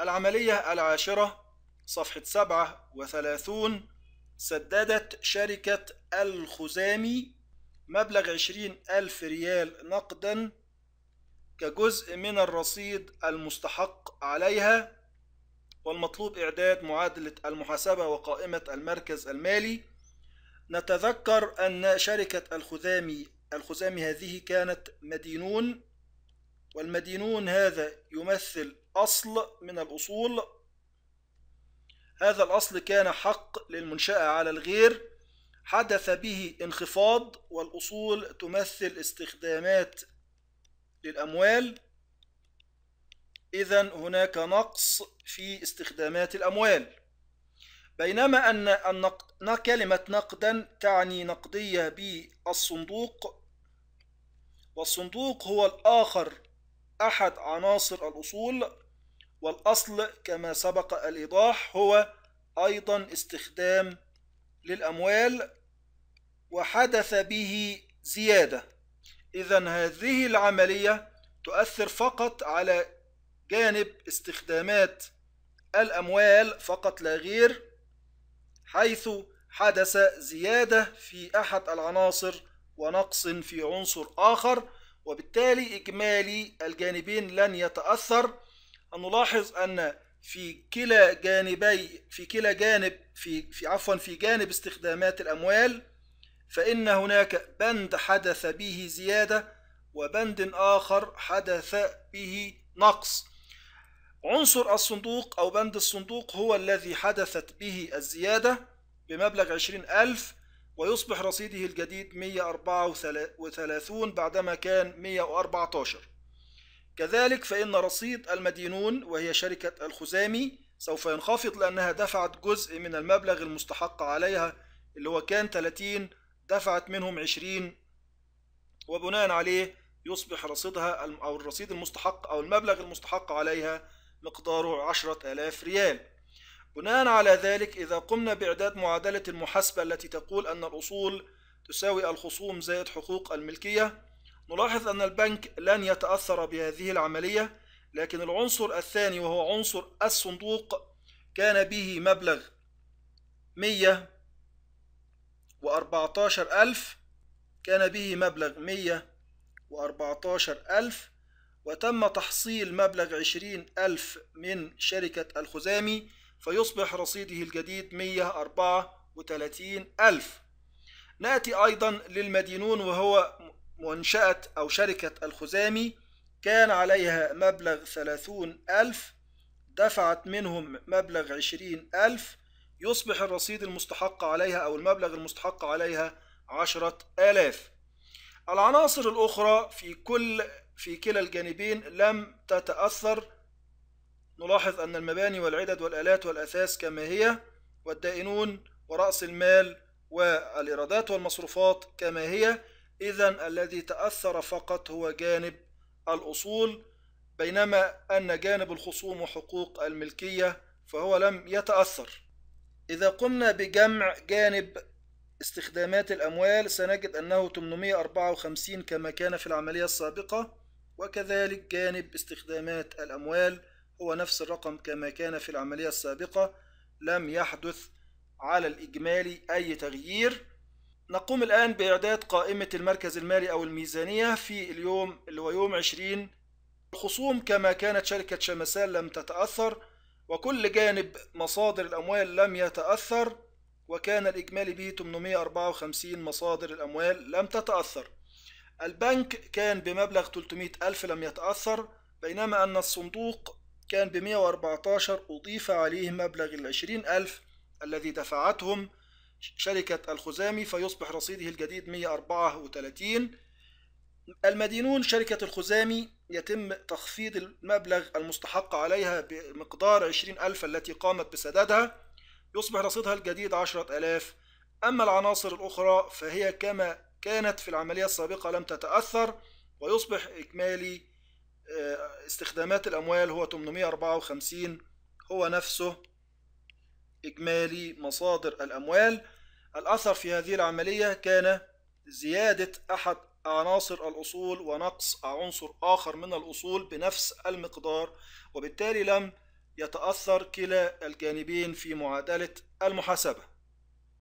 العملية العاشرة صفحة 37 سددت شركة الخزامي مبلغ 20 ألف ريال نقدا كجزء من الرصيد المستحق عليها والمطلوب إعداد معادلة المحاسبة وقائمة المركز المالي نتذكر أن شركة الخزامي الخزامي هذه كانت مدينون والمدينون هذا يمثل أصل من الأصول هذا الأصل كان حق للمنشأة على الغير حدث به انخفاض والأصول تمثل استخدامات للأموال إذا هناك نقص في استخدامات الأموال بينما أن النقد كلمة نقدا تعني نقدية بالصندوق والصندوق هو الآخر أحد عناصر الأصول والأصل كما سبق الإيضاح هو أيضا استخدام للأموال وحدث به زيادة إذا هذه العملية تؤثر فقط على جانب استخدامات الأموال فقط لا غير حيث حدث زيادة في أحد العناصر ونقص في عنصر آخر وبالتالي إجمالي الجانبين لن يتأثر نلاحظ أن في كلا جانبي في كلا جانب في, في عفوا في جانب استخدامات الأموال فإن هناك بند حدث به زيادة وبند آخر حدث به نقص عنصر الصندوق أو بند الصندوق هو الذي حدثت به الزيادة بمبلغ عشرين ألف ويصبح رصيده الجديد 134 بعدما كان 114 كذلك فإن رصيد المدينون وهي شركة الخزامي سوف ينخفض لأنها دفعت جزء من المبلغ المستحق عليها اللي هو كان 30 دفعت منهم 20 وبناء عليه يصبح رصيدها أو الرصيد المستحق أو المبلغ المستحق عليها مقداره 10000 ريال بناء على ذلك إذا قمنا بإعداد معادلة المحاسبة التي تقول أن الأصول تساوي الخصوم زائد حقوق الملكية نلاحظ أن البنك لن يتأثر بهذه العملية لكن العنصر الثاني وهو عنصر الصندوق كان به مبلغ 114 ألف كان به مبلغ 114 ألف وتم تحصيل مبلغ 20 ألف من شركة الخزامي فيصبح رصيده الجديد 134 ألف نأتي أيضا للمدينون وهو منشأة أو شركة الخزامي كان عليها مبلغ 30 ألف دفعت منهم مبلغ 20 ألف يصبح الرصيد المستحق عليها أو المبلغ المستحق عليها 10000 آلاف العناصر الأخرى في كل في كلا الجانبين لم تتأثر نلاحظ أن المباني والعدد والآلات والأثاث كما هي والدائنون ورأس المال والإيرادات والمصروفات كما هي إذا الذي تأثر فقط هو جانب الأصول بينما أن جانب الخصوم وحقوق الملكية فهو لم يتأثر إذا قمنا بجمع جانب استخدامات الأموال سنجد أنه 854 كما كان في العملية السابقة وكذلك جانب استخدامات الأموال هو نفس الرقم كما كان في العملية السابقة لم يحدث على الإجمالي أي تغيير نقوم الآن بإعداد قائمة المركز المالي أو الميزانية في اليوم اللي هو يوم 20 الخصوم كما كانت شركة شمسان لم تتأثر وكل جانب مصادر الأموال لم يتأثر وكان الإجمالي به 854 مصادر الأموال لم تتأثر البنك كان بمبلغ 300 ألف لم يتأثر بينما أن الصندوق كان ب 114 أضيف عليه مبلغ العشرين ألف الذي دفعتهم شركة الخزامي فيصبح رصيده الجديد 134 المدينون شركة الخزامي يتم تخفيض المبلغ المستحق عليها بمقدار 20 ألف التي قامت بسدادها يصبح رصيدها الجديد 10000 ألاف أما العناصر الأخرى فهي كما كانت في العملية السابقة لم تتأثر ويصبح إجمالي آه، استخدامات الأموال هو 854 هو نفسه إجمالي مصادر الأموال الأثر في هذه العملية كان زيادة أحد عناصر الأصول ونقص عنصر آخر من الأصول بنفس المقدار وبالتالي لم يتأثر كلا الجانبين في معادلة المحاسبة